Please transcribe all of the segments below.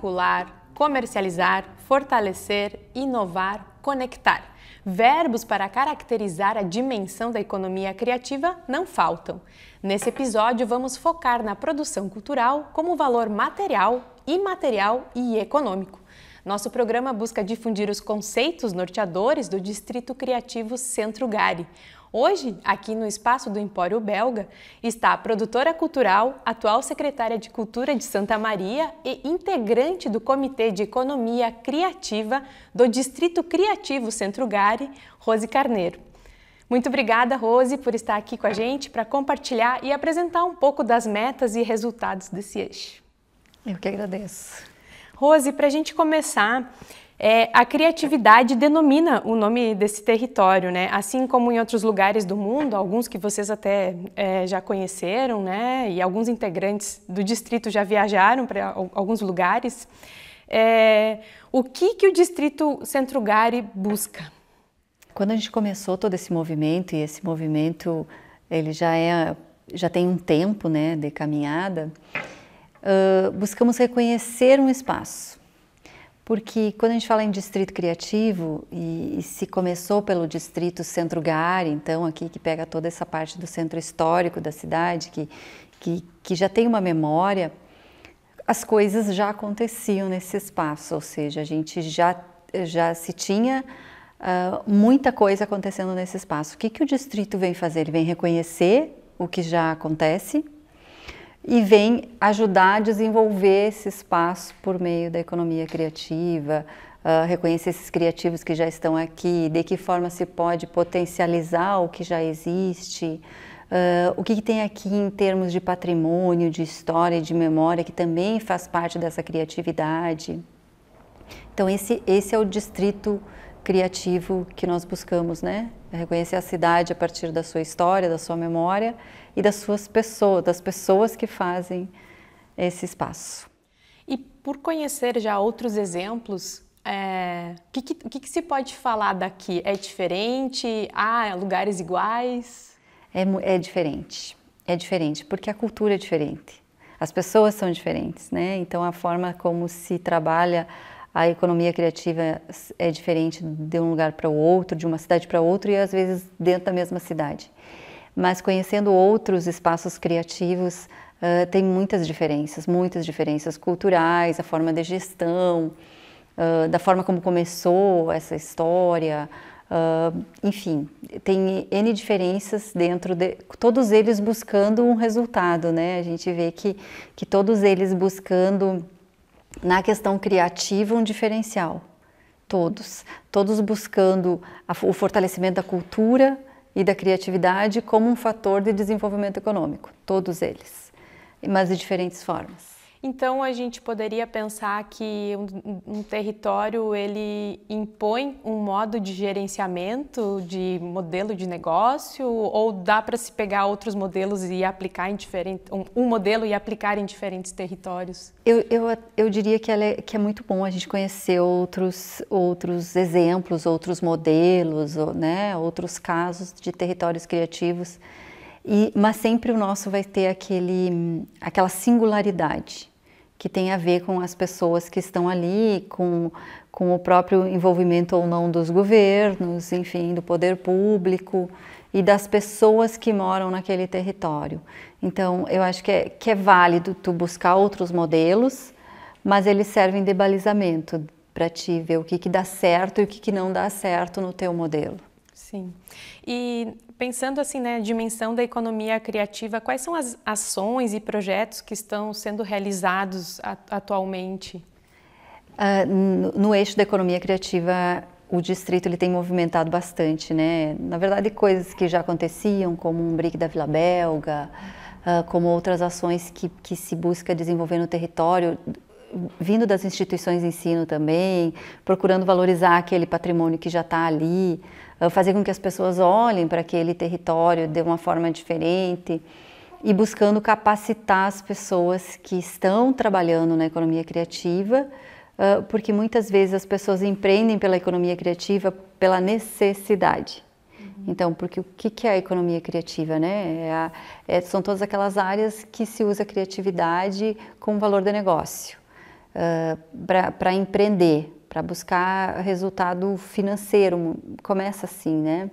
circular, comercializar, fortalecer, inovar, conectar. Verbos para caracterizar a dimensão da economia criativa não faltam. Nesse episódio, vamos focar na produção cultural como valor material, imaterial e econômico. Nosso programa busca difundir os conceitos norteadores do Distrito Criativo Centro Gari, Hoje, aqui no espaço do Empório Belga, está a produtora cultural, atual secretária de Cultura de Santa Maria e integrante do Comitê de Economia Criativa do Distrito Criativo Centro gari Rose Carneiro. Muito obrigada, Rose, por estar aqui com a gente para compartilhar e apresentar um pouco das metas e resultados desse eixo. Eu que agradeço. Rose, para a gente começar, é, a criatividade denomina o nome desse território, né? Assim como em outros lugares do mundo, alguns que vocês até é, já conheceram, né? E alguns integrantes do distrito já viajaram para alguns lugares. É, o que que o distrito Centro Gari busca? Quando a gente começou todo esse movimento e esse movimento ele já é já tem um tempo, né, de caminhada, uh, buscamos reconhecer um espaço porque quando a gente fala em distrito criativo, e, e se começou pelo distrito Centro Gar, então aqui que pega toda essa parte do centro histórico da cidade, que, que, que já tem uma memória, as coisas já aconteciam nesse espaço, ou seja, a gente já, já se tinha uh, muita coisa acontecendo nesse espaço. O que, que o distrito vem fazer? Ele vem reconhecer o que já acontece, e vem ajudar a desenvolver esse espaço por meio da economia criativa, uh, reconhecer esses criativos que já estão aqui, de que forma se pode potencializar o que já existe, uh, o que, que, tem aqui em termos de patrimônio, de história, de memória, que também faz parte dessa criatividade. Então, esse, esse é o distrito criativo que nós buscamos, né? É reconhecer a cidade a partir da sua história, da sua memória e das suas pessoas, das pessoas que fazem esse espaço. E por conhecer já outros exemplos, é, o que, que, que, se pode falar daqui? É diferente? Há ah, é lugares iguais? É, é diferente, é diferente, porque a cultura é diferente, as pessoas são diferentes, né? Então a forma como se trabalha a economia criativa é diferente de um lugar para o outro, de uma cidade para outra e às vezes dentro da mesma cidade. Mas conhecendo outros espaços criativos, uh, tem muitas diferenças, muitas diferenças culturais, a forma de gestão, uh, da forma como começou essa história, uh, enfim, tem N diferenças dentro de todos eles buscando um resultado, né? A gente vê que, que todos eles buscando na questão criativa um diferencial. Todos, todos buscando a, o fortalecimento da cultura e da criatividade como um fator de desenvolvimento econômico, todos eles, mas de diferentes formas. Então a gente poderia pensar que um, um, território ele impõe um modo de gerenciamento, de modelo de negócio, ou dá para se pegar outros modelos e aplicar em diferentes um, um, modelo e aplicar em diferentes territórios? Eu, eu, eu diria que é, que é muito bom a gente conhecer outros, outros exemplos, outros modelos, né, outros casos de territórios criativos. E, mas sempre o nosso vai ter aquele, hum, aquela singularidade que tem a ver com as pessoas que estão ali, com, com o próprio envolvimento ou não dos governos, enfim, do poder público e das pessoas que moram naquele território. Então, eu acho que é, que é válido tu buscar outros modelos, mas eles servem de balizamento para ti ver o que, que dá certo e o que, que não dá certo no teu modelo. Sim. E pensando assim, né, a dimensão da economia criativa, quais são as ações e projetos que estão sendo realizados atualmente? Uh, no, no eixo da economia criativa, o distrito ele tem movimentado bastante, né? Na verdade, coisas que já aconteciam, como um brick da Vila Belga, uh, como outras ações que, que se busca desenvolver no território, vindo das instituições de ensino também, procurando valorizar aquele patrimônio que já está ali. Ah, fazer com que as pessoas olhem para aquele território de uma forma diferente e buscando capacitar as pessoas que estão trabalhando na economia criativa, ah, porque muitas vezes as pessoas empreendem pela economia criativa pela necessidade. Uhum. Então, porque o que é a economia criativa, né? É a, é, são todas aquelas áreas que se usa a criatividade como valor de negócio uh, ah, para empreender, para buscar resultado financeiro, começa assim, né?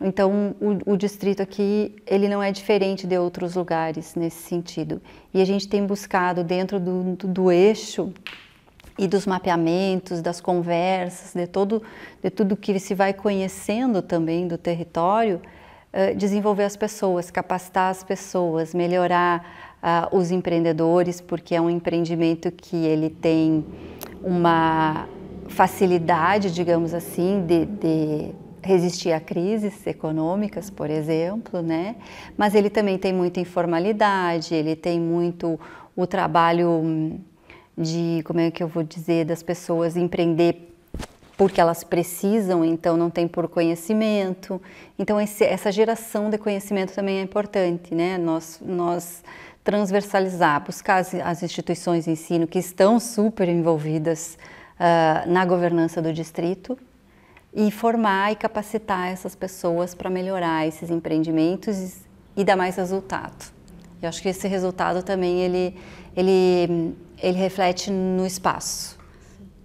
Então, o, o, distrito aqui, ele não é diferente de outros lugares nesse sentido. E a gente tem buscado dentro do, do, do eixo e dos mapeamentos, das conversas, de, todo, de tudo que se vai conhecendo também do território, uh, desenvolver as pessoas, capacitar as pessoas, melhorar uh, os empreendedores, porque é um empreendimento que ele tem uma facilidade, digamos assim, de, de resistir a crises econômicas, por exemplo, né? Mas ele também tem muita informalidade, ele tem muito o trabalho de, como é que eu vou dizer, das pessoas empreender porque elas precisam, então não tem por conhecimento. Então esse, essa geração de conhecimento também é importante, né? Nós nós transversalizar, buscar as, as instituições de ensino que estão super envolvidas uh, na governança do distrito e formar e capacitar essas pessoas para melhorar esses empreendimentos e dar mais resultado. Eu acho que esse resultado também ele, ele, ele reflete no espaço,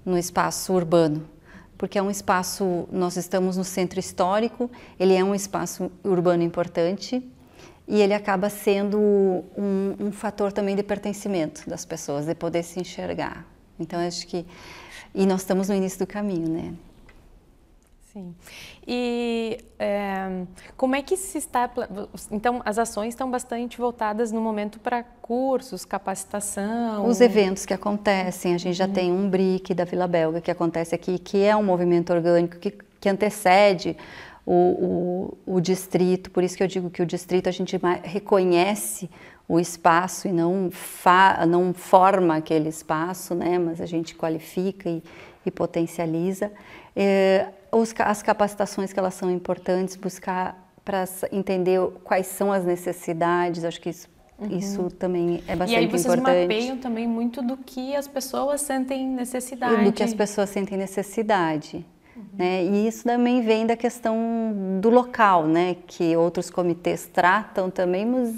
no espaço urbano, porque é um espaço, nós estamos no centro histórico, ele é um espaço urbano importante, e ele acaba sendo um, um fator também de pertencimento das pessoas, de poder se enxergar. Então, acho que. E nós estamos no início do caminho, né? Sim. E é, como é que se está. Então, as ações estão bastante voltadas no momento para cursos, capacitação. Os eventos que acontecem. A gente já uhum. tem um BRIC da Vila Belga que acontece aqui, que é um movimento orgânico que, que antecede o, o, o distrito, por isso que eu digo que o distrito a gente reconhece o espaço e não, fa, não forma aquele espaço, né? mas a gente qualifica e, e potencializa. É, os, as capacitações que elas são importantes, buscar para entender quais são as necessidades, acho que isso Uhum. Isso também é bastante importante. E aí vocês importante. mapeiam também muito do que as pessoas sentem necessidade. do que as pessoas sentem necessidade. Né? E isso também vem da questão do local, né? que outros comitês tratam também, mas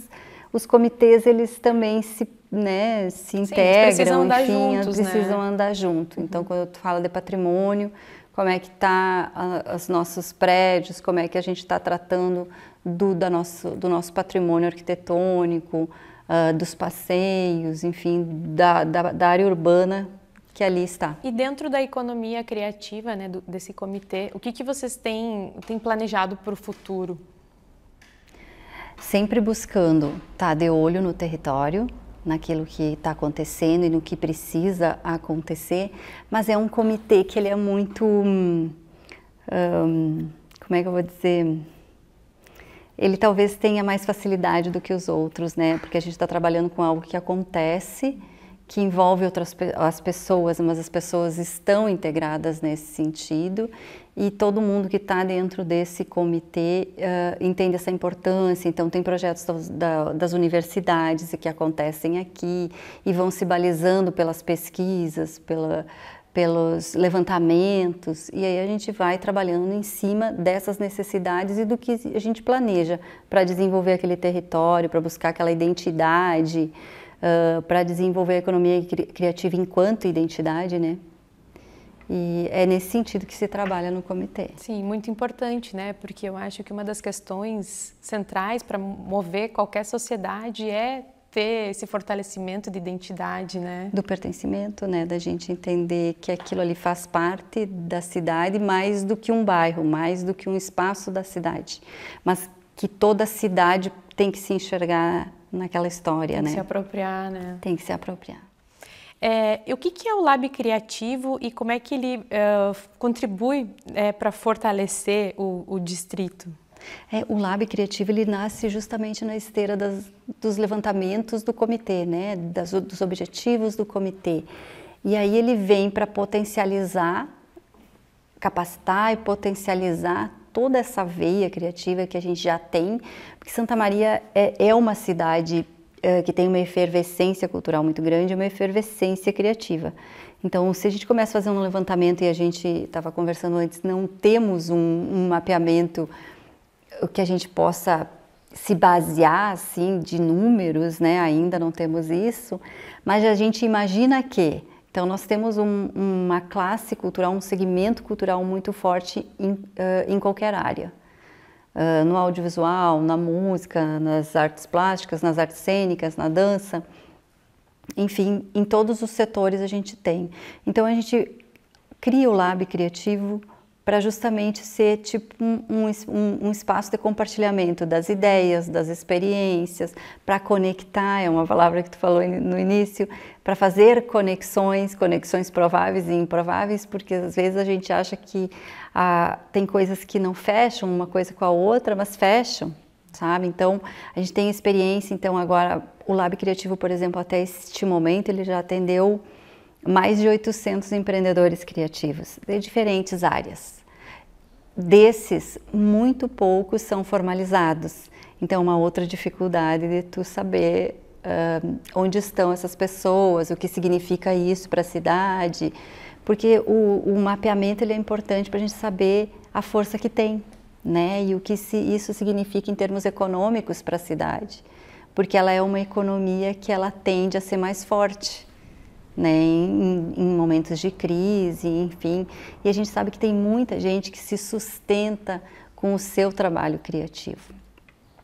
os comitês eles também se, né, se integram, Sim, precisam enfim, andar juntos, precisam né? andar junto. Então, uhum. quando tu fala de patrimônio, como é que tá a, os nossos prédios, como é que a gente está tratando do, da nosso, do nosso patrimônio arquitetônico, uh, dos passeios, enfim, da, da, da área urbana que ali está. E dentro da economia criativa, né, do, desse comitê, o que, que vocês têm, têm planejado para o futuro? Sempre buscando estar tá, de olho no território, naquilo que está acontecendo e no que precisa acontecer, mas é um comitê que ele é muito, hum, como é que eu vou dizer, ele talvez tenha mais facilidade do que os outros, né? Porque a gente está trabalhando com algo que acontece que envolve outras as pessoas, mas as pessoas estão integradas nesse sentido e todo mundo que está dentro desse comitê uh, entende essa importância. Então tem projetos da, das universidades que acontecem aqui e vão se balizando pelas pesquisas, pela, pelos levantamentos e aí a gente vai trabalhando em cima dessas necessidades e do que a gente planeja para desenvolver aquele território, para buscar aquela identidade uh, para desenvolver a economia cri criativa enquanto identidade, né? E é nesse sentido que se trabalha no comitê. Sim, muito importante, né? Porque eu acho que uma das questões centrais para mover qualquer sociedade é ter esse fortalecimento de identidade, né? Do pertencimento, né? Da gente entender que aquilo ali faz parte da cidade mais do que um bairro, mais do que um espaço da cidade, mas que toda cidade tem que se enxergar naquela história, Tem né? Tem que se apropriar, né? Tem que se apropriar. É, o que, que, é o Lab Criativo e como é que ele uh, contribui é, para fortalecer o, o distrito? É, o Lab Criativo ele nasce justamente na esteira das, dos levantamentos do comitê, né? Das, dos objetivos do comitê. E aí ele vem para potencializar, capacitar e potencializar toda essa veia criativa que a gente já tem que Santa Maria é, é uma cidade eh, que tem uma efervescência cultural muito grande, uma efervescência criativa. Então, se a gente começa a fazer um levantamento e a gente estava conversando antes, não temos um, um mapeamento que a gente possa se basear assim de números, né? Ainda não temos isso, mas a gente imagina que então nós temos um, uma classe cultural, um segmento cultural muito forte em, uh, em qualquer área. Ah, no audiovisual, na música, nas artes plásticas, nas artes cênicas, na dança, enfim, em todos os setores a gente tem. Então a gente cria o lab criativo para justamente ser tipo um, um, um, espaço de compartilhamento das ideias, das experiências, para conectar, é uma palavra que tu falou no início, para fazer conexões, conexões prováveis e improváveis, porque às vezes a gente acha que tem coisas que não fecham uma coisa com a outra, mas fecham, sabe? Então, a gente tem experiência, então agora o Lab Criativo, por exemplo, até este momento, ele já atendeu mais de 800 empreendedores criativos de diferentes áreas. Desses, muito poucos são formalizados. Então, é uma outra dificuldade de tu saber uh, onde estão essas pessoas, o que significa isso para a cidade, porque o, o mapeamento ele é importante para a gente saber a força que tem, né? E o que se, isso significa em termos econômicos para a cidade, porque ela é uma economia que ela tende a ser mais forte, né? Em, em momentos de crise, enfim. E a gente sabe que tem muita gente que se sustenta com o seu trabalho criativo.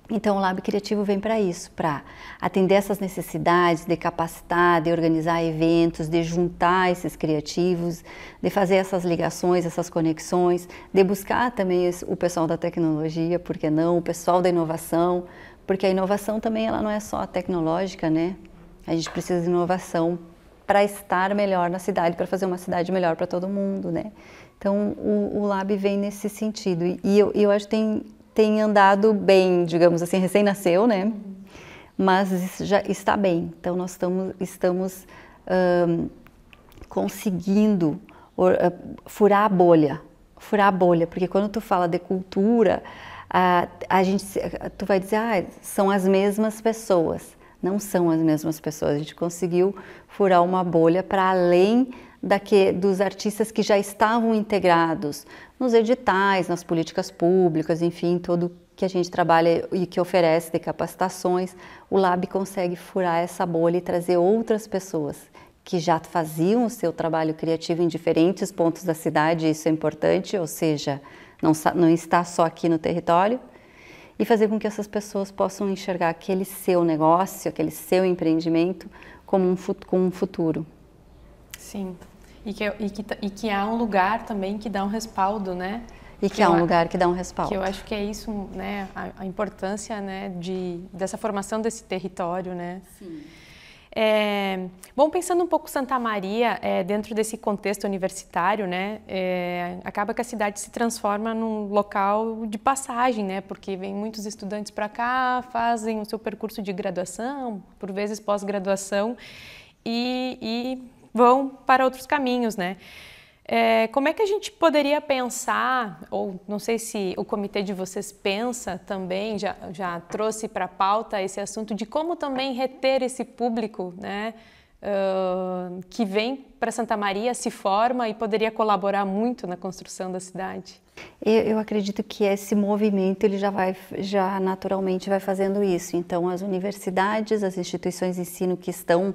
Então, o Lab Criativo vem para isso, para atender essas necessidades de capacitar, de organizar eventos, de juntar esses criativos, de fazer essas ligações, essas conexões, de buscar também o pessoal da tecnologia, por que não, o pessoal da inovação, porque a inovação também ela não é só tecnológica, né? A gente precisa de inovação para estar melhor na cidade, para fazer uma cidade melhor para todo mundo, né? Então, o, o Lab vem nesse sentido. E, eu, eu acho que tem tem andado bem, digamos assim, recém-nasceu, né? Mas já está bem. Então nós estamos, estamos um, conseguindo ah, furar a bolha, furar a bolha, porque quando tu fala de cultura, a, a gente, tu vai dizer, ah, são as mesmas pessoas. Não são as mesmas pessoas. A gente conseguiu furar uma bolha para além daque, dos artistas que já estavam integrados nos editais, nas políticas públicas, enfim, todo que a gente trabalha e que oferece de capacitações, o Lab consegue furar essa bolha e trazer outras pessoas que já faziam o seu trabalho criativo em diferentes pontos da cidade, isso é importante, ou seja, não, não está só aqui no território, e fazer com que essas pessoas possam enxergar aquele seu negócio, aquele seu empreendimento como um, com um futuro. Sim. E que, e, que, e que há um lugar também que dá um respaldo, né? E que, que há um lugar que dá um respaldo. Que eu acho que é isso, né? A, a importância, né? De, dessa formação desse território, né? Sim. É, bom, pensando um pouco Santa Maria, é, dentro desse contexto universitário, né, é, acaba que a cidade se transforma num local de passagem, né, porque vem muitos estudantes para cá, fazem o seu percurso de graduação, por vezes pós-graduação, e, e vão para outros caminhos, né? É, como é que a gente poderia pensar, ou não sei se o comitê de vocês pensa também, já, já trouxe para a pauta esse assunto de como também reter esse público né, uh, que vem para Santa Maria, se forma e poderia colaborar muito na construção da cidade? Eu, eu, acredito que esse movimento ele já vai, já naturalmente vai fazendo isso. Então, as universidades, as instituições de ensino que estão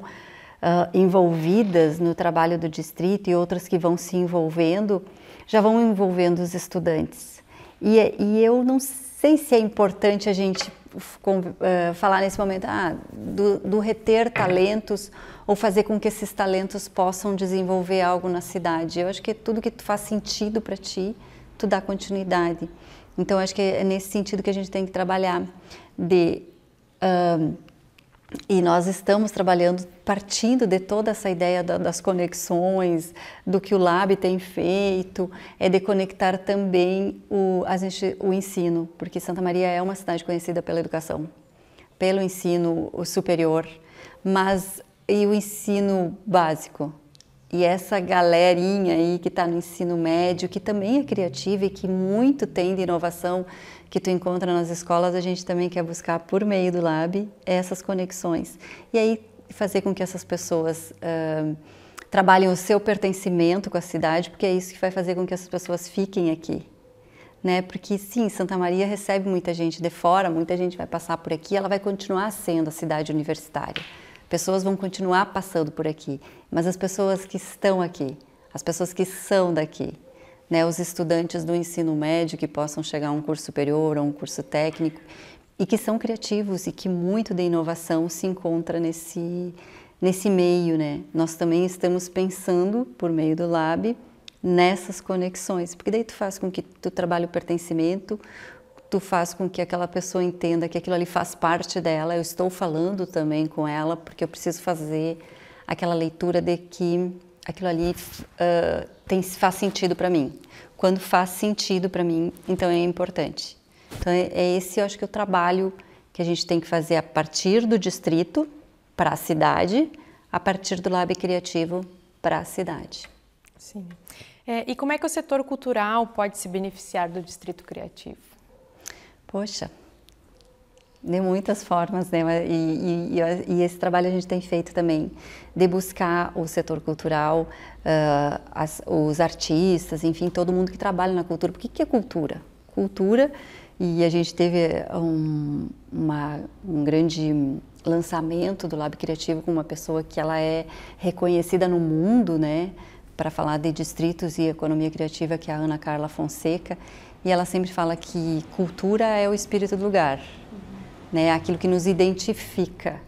uh, envolvidas no trabalho do distrito e outras que vão se envolvendo, já vão envolvendo os estudantes. E, e eu não sei se é importante a gente uh, falar nesse momento ah, do, do reter talentos ou fazer com que esses talentos possam desenvolver algo na cidade. Eu acho que tudo que faz sentido para ti, tu dá continuidade. Então, acho que é nesse sentido que a gente tem que trabalhar, de uh, e nós estamos trabalhando partindo de toda essa ideia da, das conexões, do que o Lab tem feito, é de conectar também o, a gente, o ensino, porque Santa Maria é uma cidade conhecida pela educação, pelo ensino superior, mas e o ensino básico, e essa galerinha aí que está no ensino médio, que também é criativa e que muito tem de inovação que tu encontra nas escolas, a gente também quer buscar por meio do Lab essas conexões. E aí fazer com que essas pessoas uh, trabalhem o seu pertencimento com a cidade, porque é isso que vai fazer com que essas pessoas fiquem aqui. Né? Porque sim, Santa Maria recebe muita gente de fora, muita gente vai passar por aqui, ela vai continuar sendo a cidade universitária. Pessoas vão continuar passando por aqui, mas as pessoas que estão aqui, as pessoas que são daqui, né, os estudantes do ensino médio que possam chegar a um curso superior ou um curso técnico e que são criativos e que muito da inovação se encontra nesse nesse meio, né? Nós também estamos pensando por meio do lab nessas conexões, porque daí tu faz com que tu trabalhe o pertencimento, tu faz com que aquela pessoa entenda que aquilo ali faz parte dela. Eu estou falando também com ela porque eu preciso fazer aquela leitura de que aquilo ali uh, tem, faz sentido para mim. Quando faz sentido para mim, então é importante. Então é, é esse, eu acho que é o trabalho que a gente tem que fazer a partir do distrito para a cidade, a partir do lab criativo para a cidade. Sim. É, e como é que o setor cultural pode se beneficiar do distrito criativo? Poxa, de muitas formas, né? E, e, e, esse trabalho a gente tem feito também de buscar o setor cultural, uh, as, os artistas, enfim, todo mundo que trabalha na cultura. Porque que é cultura? Cultura e a gente teve um, uma, um grande lançamento do Lab Criativo com uma pessoa que ela é reconhecida no mundo, né? Para falar de distritos e economia criativa, que é a Ana Carla Fonseca e ela sempre fala que cultura é o espírito do lugar, uhum. né? É aquilo que nos identifica.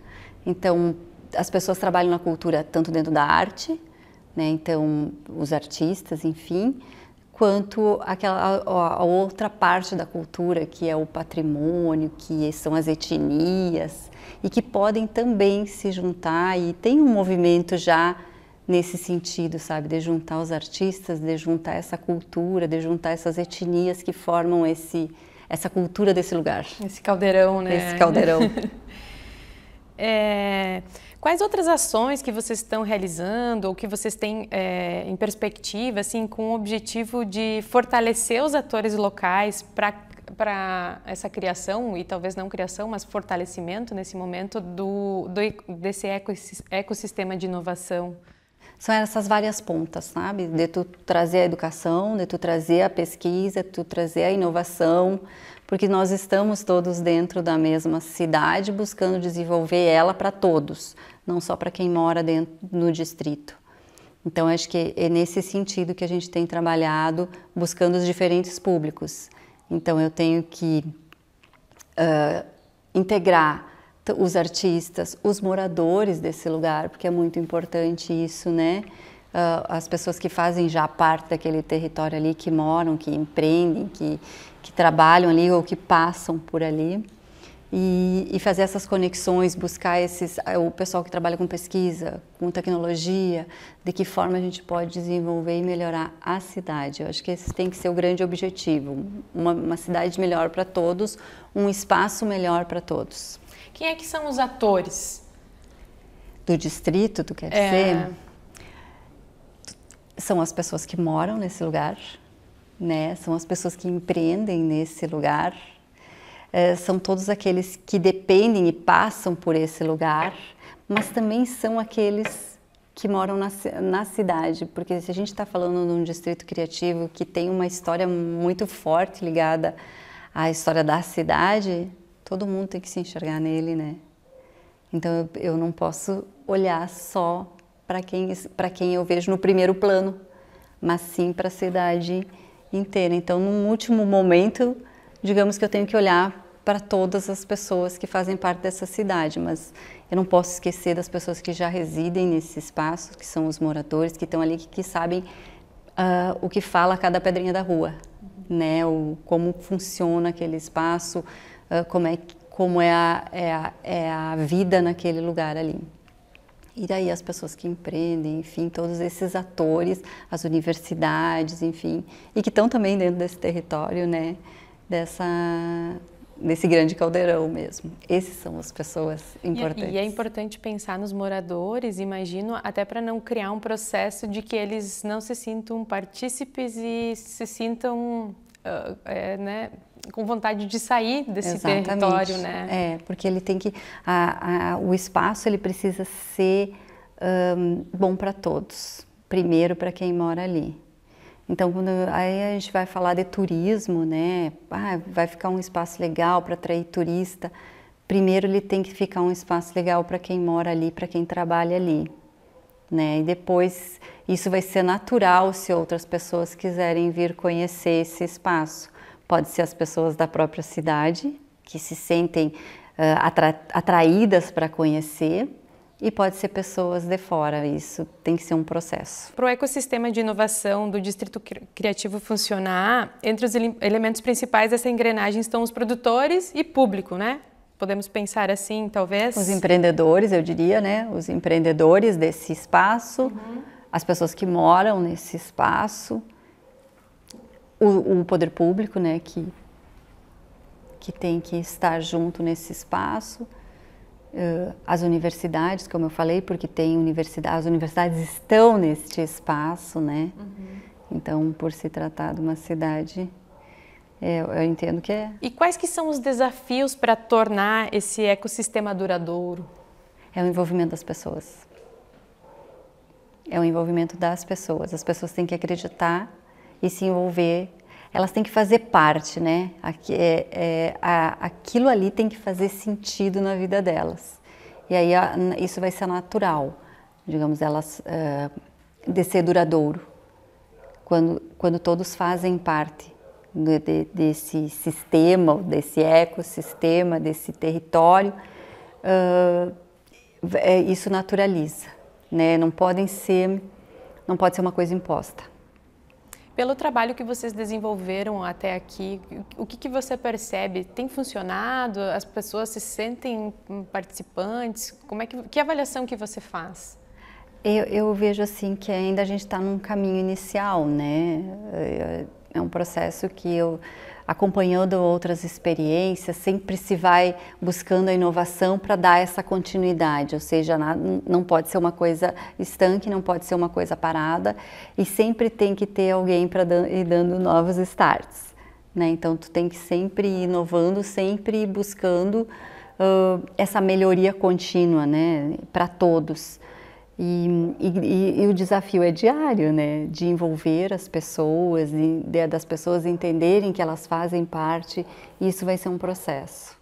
Então, as pessoas trabalham na cultura tanto dentro da arte, né? Então, os artistas, enfim, quanto aquela a, a outra parte da cultura que é o patrimônio, que são as etnias e que podem também se juntar e tem um movimento já nesse sentido, sabe, de juntar os artistas, de juntar essa cultura, de juntar essas etnias que formam esse essa cultura desse lugar. Esse caldeirão, né? Esse caldeirão. é, quais outras ações que vocês estão realizando ou que vocês têm é, em perspectiva, assim, com o objetivo de fortalecer os atores locais para para essa criação e talvez não criação, mas fortalecimento nesse momento do, do desse ecossistema de inovação são essas várias pontas, sabe? De tu trazer a educação, de tu trazer a pesquisa, de tu trazer a inovação, porque nós estamos todos dentro da mesma cidade buscando desenvolver ela para todos, não só para quem mora dentro no distrito. Então, acho que é nesse sentido que a gente tem trabalhado, buscando os diferentes públicos. Então, eu tenho que uh, integrar os artistas, os moradores desse lugar, porque é muito importante isso, né? Uh, as pessoas que fazem já parte daquele território ali, que moram, que empreendem, que, que trabalham ali ou que passam por ali. E, e, fazer essas conexões, buscar esses ah, o pessoal que trabalha com pesquisa, com tecnologia, de que forma a gente pode desenvolver e melhorar a cidade. Eu acho que esse tem que ser o grande objetivo, uma, uma cidade melhor para todos, um espaço melhor para todos. Quem é que são os atores? Do distrito, tu quer é... dizer? São as pessoas que moram nesse lugar, né? São as pessoas que empreendem nesse lugar. É, são todos aqueles que dependem e passam por esse lugar, mas também são aqueles que moram na, na cidade, porque se a gente está falando de um distrito criativo que tem uma história muito forte ligada à história da cidade, todo mundo tem que se enxergar nele, né? Então eu, não posso olhar só para quem para quem eu vejo no primeiro plano, mas sim para a cidade inteira. Então, num último momento, digamos que eu tenho que olhar para todas as pessoas que fazem parte dessa cidade, mas eu não posso esquecer das pessoas que já residem nesse espaço, que são os moradores que estão ali, que, que sabem uh, o que fala cada pedrinha da rua, uhum. né? O como funciona aquele espaço, ah, como é, como é a, é, a, é a vida naquele lugar ali. E daí as pessoas que empreendem, enfim, todos esses atores, as universidades, enfim, e que estão também dentro desse território, né, dessa desse grande caldeirão mesmo. Esses são as pessoas importantes. E, e é, é importante pensar nos moradores, imagino, até para não criar um processo de que eles não se sintam partícipes e se sintam, uh, é, né, com vontade de sair desse Exatamente. território, né? É, porque ele tem que a, a, o espaço ele precisa ser um, bom para todos, primeiro para quem mora ali. Então, quando aí a gente vai falar de turismo, né? Ah, vai ficar um espaço legal para atrair turista. Primeiro, ele tem que ficar um espaço legal para quem mora ali, para quem trabalha ali, né? E depois isso vai ser natural se outras pessoas quiserem vir conhecer esse espaço. Pode ser as pessoas da própria cidade que se sentem uh, atra atraídas para conhecer e pode ser pessoas de fora. Isso tem que ser um processo. Para o ecossistema de inovação do Distrito Criativo funcionar, entre os elementos principais dessa engrenagem estão os produtores e público, né? Podemos pensar assim, talvez? Os empreendedores, eu diria, né? Os empreendedores desse espaço, uhum. as pessoas que moram nesse espaço, o, o poder público, né, que, que tem que estar junto nesse espaço, uh, as universidades, como eu falei, porque tem universidade, as universidades estão neste espaço, né? Uhum. Então, por se tratar de uma cidade, é, eu entendo que é. E quais que são os desafios para tornar esse ecossistema duradouro? É o envolvimento das pessoas. É o envolvimento das pessoas. As pessoas têm que acreditar e se envolver. Elas têm que fazer parte, né? Aqui, é, é, a, aquilo ali tem que fazer sentido na vida delas. E aí a, isso vai ser natural, digamos, elas uh, de ser duradouro, quando, quando todos fazem parte de, de, desse sistema, desse ecossistema, desse território, uh, isso naturaliza, né? Não podem ser, não pode ser uma coisa imposta pelo trabalho que vocês desenvolveram até aqui. O que, que você percebe? Tem funcionado? As pessoas se sentem participantes? Como é que, que avaliação que você faz? Eu, eu vejo assim que ainda a gente está num caminho inicial, né? É, é, é um processo que eu acompanhando outras experiências, sempre se vai buscando a inovação para dar essa continuidade, ou seja, não pode ser uma coisa estanque, não pode ser uma coisa parada e sempre tem que ter alguém para ir dando novos starts. Né? Então, tu tem que sempre ir inovando, sempre buscando uh, essa melhoria contínua né? para todos. E, e, e, o desafio é diário, né? De envolver as pessoas, de, das pessoas entenderem que elas fazem parte. e Isso vai ser um processo.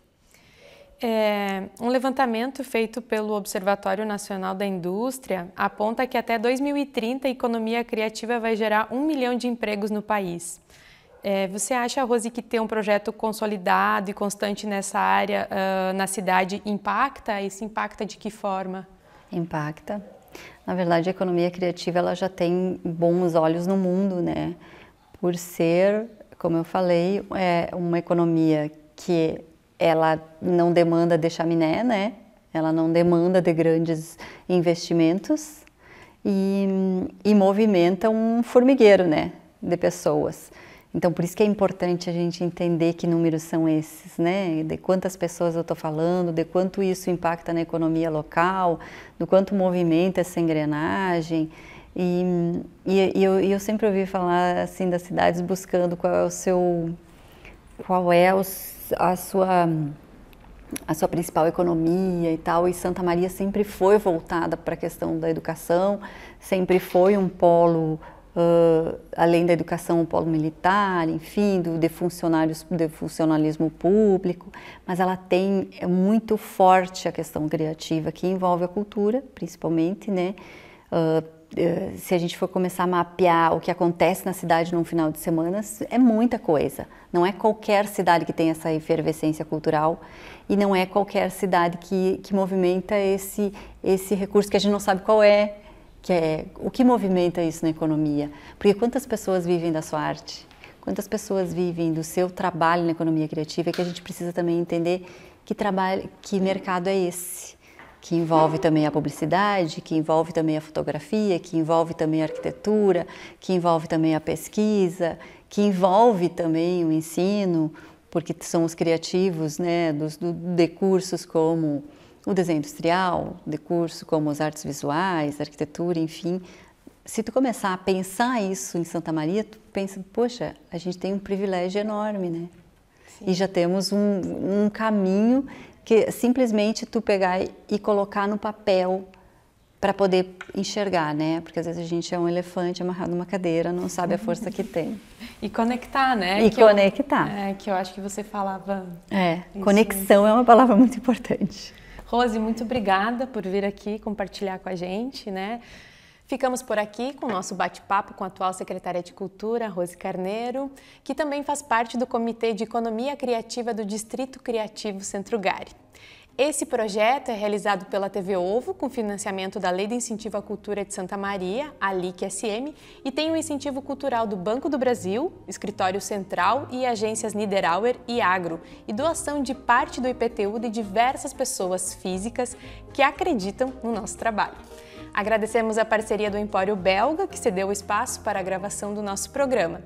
É, um levantamento feito pelo Observatório Nacional da Indústria aponta que até 2030 a economia criativa vai gerar um milhão de empregos no país. É, você acha, Rose, que ter um projeto consolidado e constante nessa área uh, na cidade impacta? E se impacta de que forma? Impacta na verdade, a economia criativa ela já tem bons olhos no mundo, né? Por ser, como eu falei, é uma economia que ela não demanda de chaminé, né? Ela não demanda de grandes investimentos e, e movimenta um formigueiro, né? De pessoas. Então, por isso que é importante a gente entender que números são esses, né? De quantas pessoas eu estou falando, de quanto isso impacta na economia local, do quanto movimenta é essa engrenagem. E, e, e eu, eu, sempre ouvi falar assim das cidades buscando qual é o seu, qual é o, a sua a sua principal economia e tal, e Santa Maria sempre foi voltada para a questão da educação, sempre foi um polo uh, além da educação, o polo militar, enfim, do de funcionários, de funcionalismo público, mas ela tem é muito forte a questão criativa que envolve a cultura, principalmente, né? Uh, se a gente for começar a mapear o que acontece na cidade num final de semana, é muita coisa. Não é qualquer cidade que tem essa efervescência cultural e não é qualquer cidade que, que movimenta esse, esse recurso que a gente não sabe qual é, que é o que movimenta isso na economia. Porque quantas pessoas vivem da sua arte? Quantas pessoas vivem do seu trabalho na economia criativa? É que a gente precisa também entender que trabalho, que mercado é esse, que envolve também a publicidade, que envolve também a fotografia, que envolve também a arquitetura, que envolve também a pesquisa, que envolve também o ensino, porque são os criativos, né, dos de cursos como o desenho industrial, de curso como as artes visuais, arquitetura, enfim, se tu começar a pensar isso em Santa Maria, tu pensa, poxa, a gente tem um privilégio enorme, né? Sim. E já temos um, um, caminho que é simplesmente tu pegar e colocar no papel para poder enxergar, né? Porque às vezes a gente é um elefante amarrado numa cadeira, não sabe a força que tem. e conectar, né? E que conectar. Eu, é, que eu acho que você falava. É, isso. conexão é uma palavra muito importante. Rose, muito obrigada por vir aqui compartilhar com a gente, né? Ficamos por aqui com o nosso bate-papo com a atual secretária de Cultura, Rose Carneiro, que também faz parte do Comitê de Economia Criativa do Distrito Criativo Centro Gari. Esse projeto é realizado pela TV Ovo, com financiamento da Lei de Incentivo à Cultura de Santa Maria, a LIC-SM, e tem o um incentivo cultural do Banco do Brasil, Escritório Central e agências Niederauer e Agro, e doação de parte do IPTU de diversas pessoas físicas que acreditam no nosso trabalho. Agradecemos a parceria do Empório Belga, que cedeu o espaço para a gravação do nosso programa.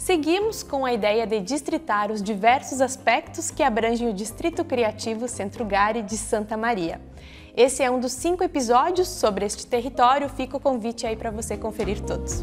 Seguimos com a ideia de distritar os diversos aspectos que abrangem o Distrito Criativo Centro Gare de Santa Maria. Esse é um dos cinco episódios sobre este território, fica o convite aí para você conferir todos.